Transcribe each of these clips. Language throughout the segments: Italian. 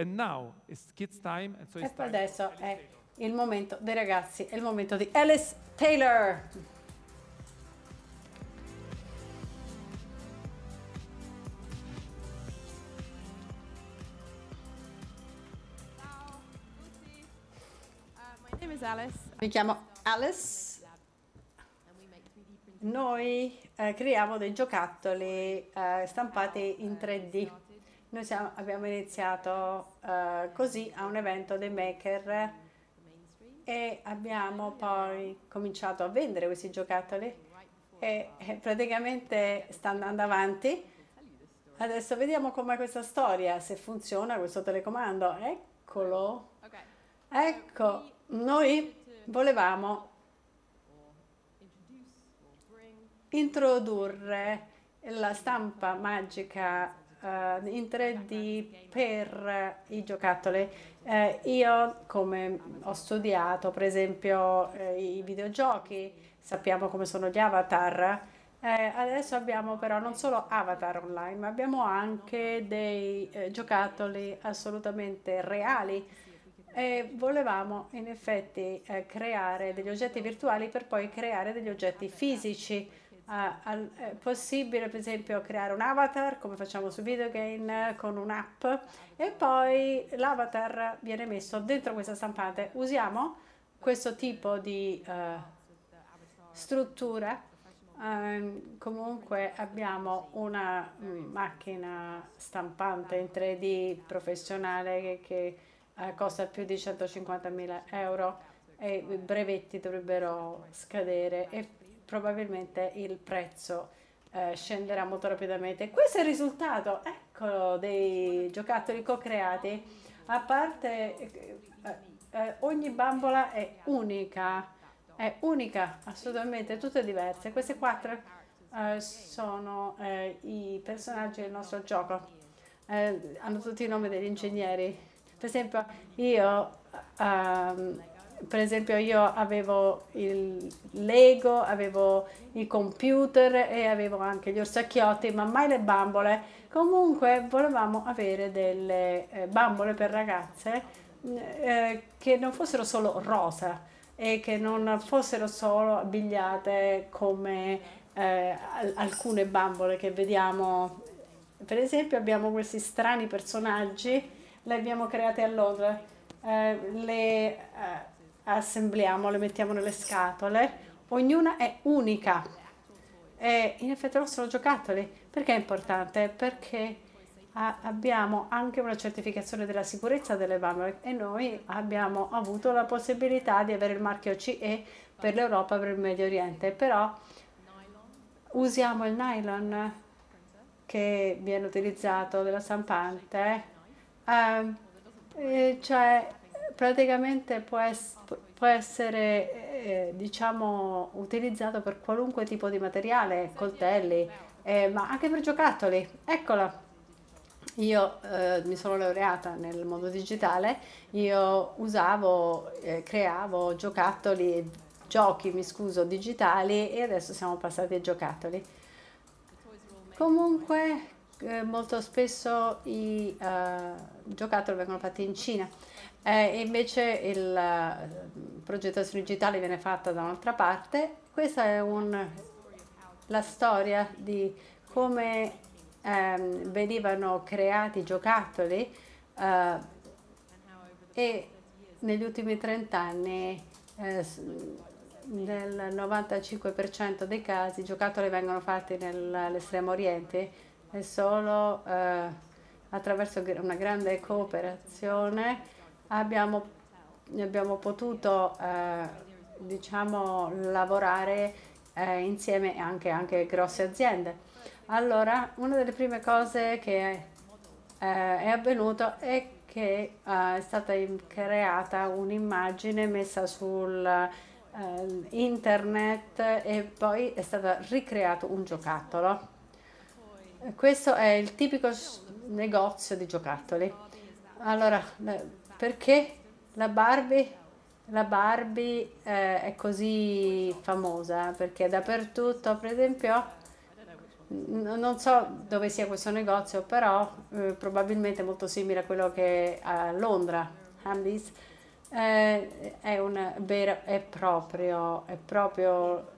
e poi adesso è il momento dei ragazzi, è il momento di Alice Taylor. Uh, Mi chiamo Alice. Noi eh, creiamo dei giocattoli eh, stampati in 3D noi siamo, abbiamo iniziato uh, così a un evento dei maker e abbiamo poi cominciato a vendere questi giocattoli e, e praticamente sta andando avanti. Adesso vediamo com'è questa storia, se funziona questo telecomando. Eccolo. Ecco, noi volevamo introdurre la stampa magica uh, in 3D per i giocattoli. Eh, io, come ho studiato, per esempio, eh, i videogiochi, sappiamo come sono gli avatar. Eh, adesso abbiamo però non solo avatar online, ma abbiamo anche dei eh, giocattoli assolutamente reali e volevamo in effetti eh, creare degli oggetti virtuali per poi creare degli oggetti fisici è possibile per esempio creare un avatar come facciamo su videogame con un'app e poi l'avatar viene messo dentro questa stampante. Usiamo questo tipo di uh, eh, struttura. Uh, ehm, comunque abbiamo una mm, macchina stampante in 3D professionale che, che uh, costa più di 150.000 euro e i brevetti dovrebbero scadere e probabilmente il prezzo eh, scenderà molto rapidamente. Questo è il risultato, eccolo, dei giocattoli co-creati. A parte, eh, eh, ogni bambola è unica, è unica, assolutamente, tutte diverse. Queste quattro eh, sono eh, i personaggi del nostro gioco. Eh, hanno tutti i nomi degli ingegneri. Per esempio, io... Um, per esempio io avevo il Lego, avevo il computer e avevo anche gli orsacchiotti, ma mai le bambole. Comunque volevamo avere delle eh, bambole per ragazze eh, che non fossero solo rosa e che non fossero solo abbigliate come eh, alcune bambole che vediamo. Per esempio abbiamo questi strani personaggi, li abbiamo creati a Londra. Eh, le, eh, assembliamo, le mettiamo nelle scatole, ognuna è unica. E in effetti il sono giocattoli, perché è importante? Perché abbiamo anche una certificazione della sicurezza delle bambole e noi abbiamo avuto la possibilità di avere il marchio CE per l'Europa e per il Medio Oriente, però usiamo il nylon che viene utilizzato della stampante, eh, ehm, cioè praticamente può, es- può essere eh, eh, diciamo, utilizzato per qualunque tipo di materiale, coltelli, eh, ma anche per giocattoli. Eccola. Io eh, mi sono laureata nel mondo digitale, io usavo, eh, creavo giocattoli, giochi, mi scuso, digitali e adesso siamo passati ai giocattoli. Comunque eh, molto spesso i uh, giocattoli vengono fatti in Cina eh, invece il, la eh, progettazione digitale viene fatta da un'altra parte. Questa è un, la storia di come ehm, venivano creati i giocattoli eh, e negli ultimi 30 anni eh, nel 95% dei casi i giocattoli vengono fatti nell'estremo oriente e solo eh, attraverso una grande cooperazione abbiamo, abbiamo potuto eh, diciamo, lavorare eh, insieme anche, anche grosse aziende. Allora, una delle prime cose che eh, è avvenuto è che eh, è stata creata un'immagine messa sul eh, internet e poi è stato ricreato un giocattolo. Questo è il tipico negozio di giocattoli. Allora, perché la Barbie, la Barbie eh, è così famosa? Eh, perché dappertutto, per esempio, n- non so dove sia questo negozio, però eh, probabilmente molto simile a quello che è a Londra, Hamleys, eh, è, un vero, è proprio, è proprio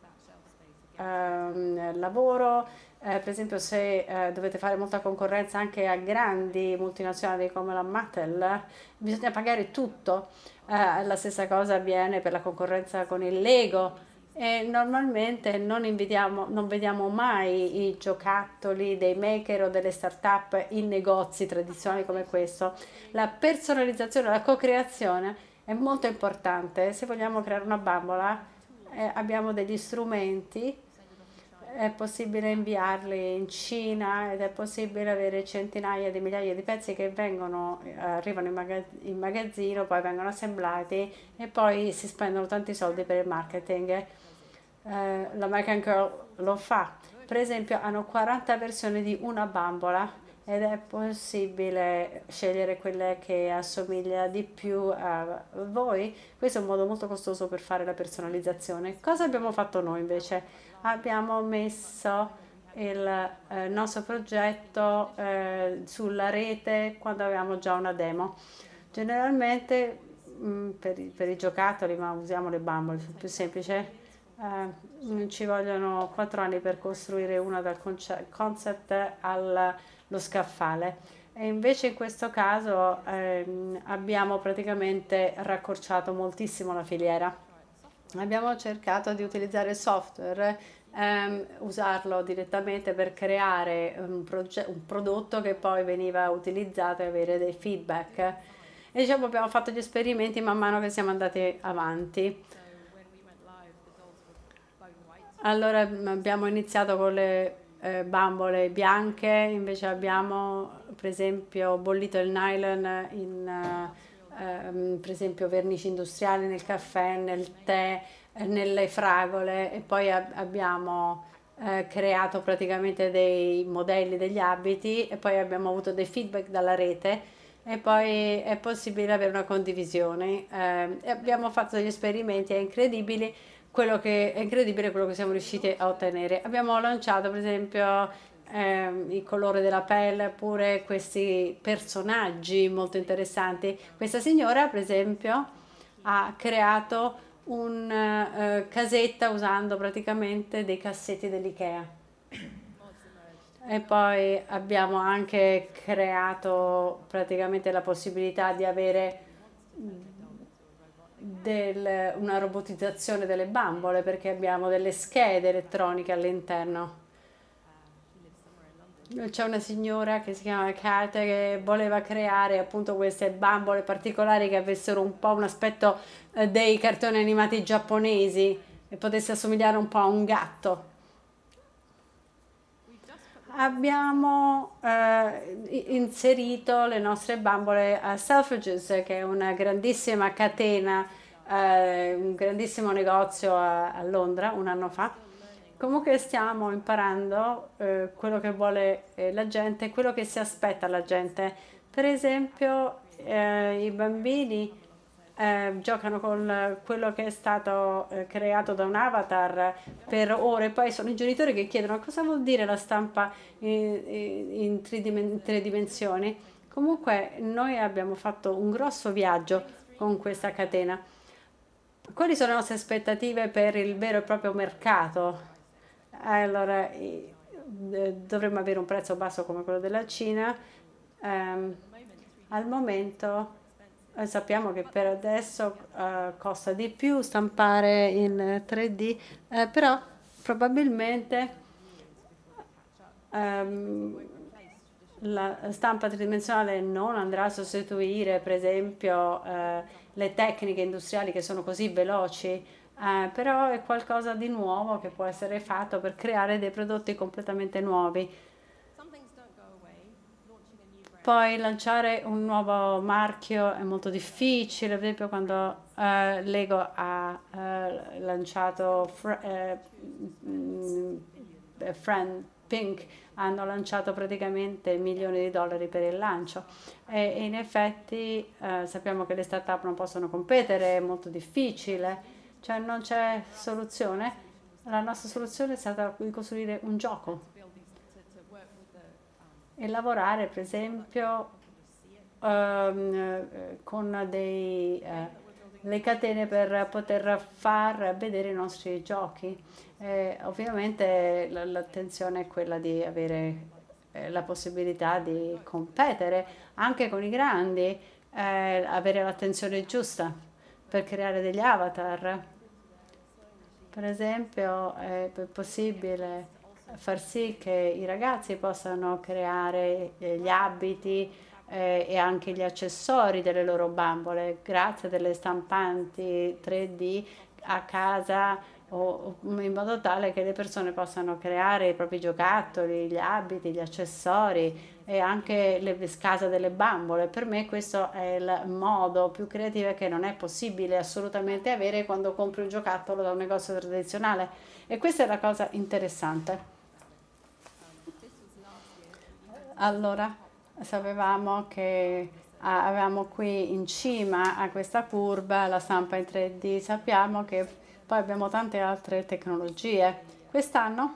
ehm, lavoro, eh, per esempio se eh, dovete fare molta concorrenza anche a grandi multinazionali come la Mattel, bisogna pagare tutto. Eh, la stessa cosa avviene per la concorrenza con il Lego. E normalmente non, invitiamo, non vediamo mai i giocattoli dei maker o delle start-up in negozi tradizionali come questo. La personalizzazione, la co-creazione è molto importante. Se vogliamo creare una bambola eh, abbiamo degli strumenti è possibile inviarli in Cina ed è possibile avere centinaia di migliaia di pezzi che vengono, eh, arrivano in, magaz- in magazzino, poi vengono assemblati e poi si spendono tanti soldi per il marketing. Eh, L'American Girl lo fa. Per esempio hanno 40 versioni di una bambola ed è possibile scegliere quella che assomiglia di più a voi. Questo è un modo molto costoso per fare la personalizzazione. Cosa abbiamo fatto noi invece? abbiamo messo il eh, nostro progetto eh, sulla rete quando avevamo già una demo. Generalmente mh, mm, per, i, per, i, giocattoli, ma usiamo le bambole, più semplice, eh, mm, ci vogliono 4 anni per costruire una dal conce- concept allo scaffale. E invece in questo caso ehm, abbiamo praticamente raccorciato moltissimo la filiera abbiamo cercato di utilizzare il software, ehm, usarlo direttamente per creare un, un, prodotto che poi veniva utilizzato e avere dei feedback. E diciamo abbiamo fatto gli esperimenti man mano che siamo andati avanti. Allora mm, abbiamo iniziato con le eh, bambole bianche, invece abbiamo per esempio bollito il nylon in... Uh, ehm, per esempio vernici industriali nel caffè, nel tè, eh, nelle fragole e poi ab abbiamo eh, creato praticamente dei modelli degli abiti e poi abbiamo avuto dei feedback dalla rete e poi è possibile avere una condivisione. Eh, abbiamo fatto degli esperimenti, è incredibile che, è incredibile quello che siamo riusciti a ottenere. Abbiamo lanciato per esempio eh, il colore della pelle, oppure questi personaggi molto interessanti. Questa signora, per esempio, ha creato una eh, casetta usando praticamente dei cassetti dell'IKEA. E poi abbiamo anche creato praticamente la possibilità di avere del, una robotizzazione delle bambole perché abbiamo delle schede elettroniche all'interno c'è una signora che si chiama Kate che voleva creare appunto queste bambole particolari che avessero un po' un aspetto eh, dei cartoni animati giapponesi e potesse assomigliare un po' a un gatto. Abbiamo eh, inserito le nostre bambole a Selfridges, che è una grandissima catena, eh, un grandissimo negozio a, a Londra un anno fa Comunque stiamo imparando eh, quello che vuole eh, la gente, quello che si aspetta la gente. Per esempio, eh, i bambini eh, giocano con quello che è stato eh, creato da un avatar per ore, poi sono i genitori che chiedono cosa vuol dire la stampa in, in tre dimensioni. Comunque noi abbiamo fatto un grosso viaggio con questa catena. Quali sono le nostre aspettative per il vero e proprio mercato eh, allora eh, dovremmo avere un prezzo basso come quello della Cina. Um, al momento eh, sappiamo che per adesso eh, costa di più stampare in 3D, eh, però probabilmente ehm, la stampa tridimensionale non andrà a sostituire per esempio le tecniche industriali che sono così veloci eh, però è qualcosa di nuovo che può essere fatto per creare dei prodotti completamente nuovi. Poi lanciare un nuovo marchio è molto difficile, ad esempio quando eh, Lego ha eh, lanciato fr eh, mm, eh, Friend Pink, hanno lanciato praticamente milioni di dollari per il lancio e, e in effetti eh, sappiamo che le start-up non possono competere, è molto difficile cioè non c'è soluzione. La nostra soluzione è stata di costruire un gioco e lavorare per esempio um, con dei, uh, le catene per poter far vedere i nostri giochi. Eh, ovviamente l'attenzione è quella di avere eh, la possibilità di competere anche con i grandi, eh, avere l'attenzione giusta per creare degli avatar. Per esempio è possibile far sì che i ragazzi possano creare eh, gli abiti eh, e anche gli accessori delle loro bambole grazie a delle stampanti 3D a casa o, in modo tale che le persone possano creare i propri giocattoli, gli abiti, gli accessori e anche le case delle bambole. Per me questo è il modo più creativo che non è possibile assolutamente avere quando compri un giocattolo da un negozio tradizionale e questa è la cosa interessante. Allora, sapevamo che avevamo qui in cima a questa curva la stampa in 3D, sappiamo che poi abbiamo tante altre tecnologie. Quest'anno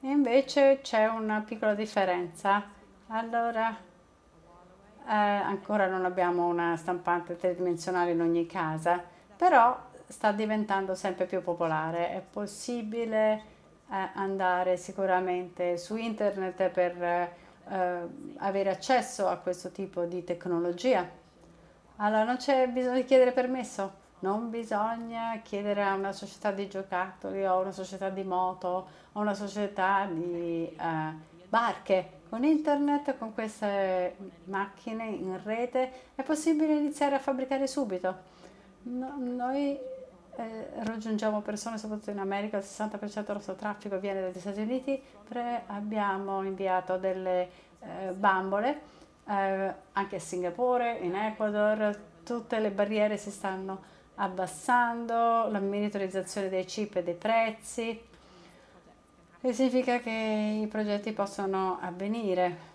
invece c'è una piccola differenza. Allora, eh, ancora non abbiamo una stampante tridimensionale in ogni casa, però sta diventando sempre più popolare. È possibile eh, andare sicuramente su internet per eh, avere accesso a questo tipo di tecnologia. Allora non c'è bisogno di chiedere permesso non bisogna chiedere a una società di giocattoli o a una società di moto o a una società di uh, barche. Con internet, con queste macchine in rete, è possibile iniziare a fabbricare subito. No, noi eh, raggiungiamo persone, soprattutto in America, il 60% del nostro traffico viene dagli Stati Uniti, Pre abbiamo inviato delle eh, bambole eh, anche a Singapore, in Ecuador, tutte le barriere si stanno abbassando la miniaturizzazione dei chip e dei prezzi, che significa che i progetti possono avvenire.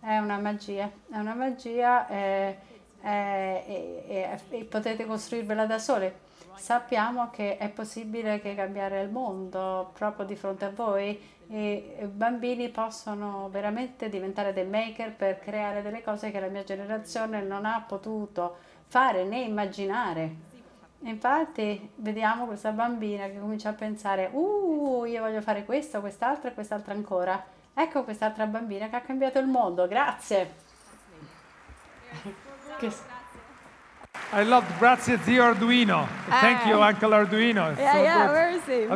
È una magia, è una magia e, e, e, e potete costruirvela da soli. Sappiamo che è possibile che cambiare il mondo proprio di fronte a voi e i bambini possono veramente diventare dei maker per creare delle cose che la mia generazione non ha potuto fare né immaginare. Infatti vediamo questa bambina che comincia a pensare, uh, io voglio fare questo, quest'altro e quest'altro ancora. Ecco quest'altra bambina che ha cambiato il mondo, grazie. Che... I love grazie zio Arduino. Thank you eh. Uncle Arduino. Yeah, yeah, where is he?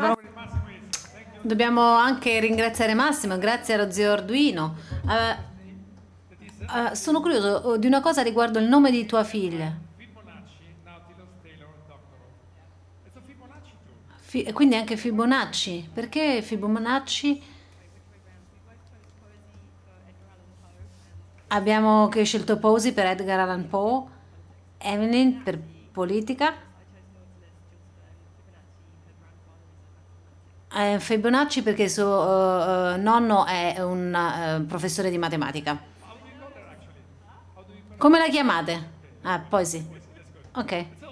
Dobbiamo anche ringraziare Massimo, grazie allo zio Arduino. Uh, uh, sono curioso oh, di una cosa riguardo il nome di tua figlia. e quindi anche Fibonacci. Perché Fibonacci? Abbiamo scelto Posey per Edgar Allan Poe, Evelyn per politica. Eh, Fibonacci perché suo uh, nonno è un uh, professore di matematica. Come la chiamate? Ah, Posey. Ok.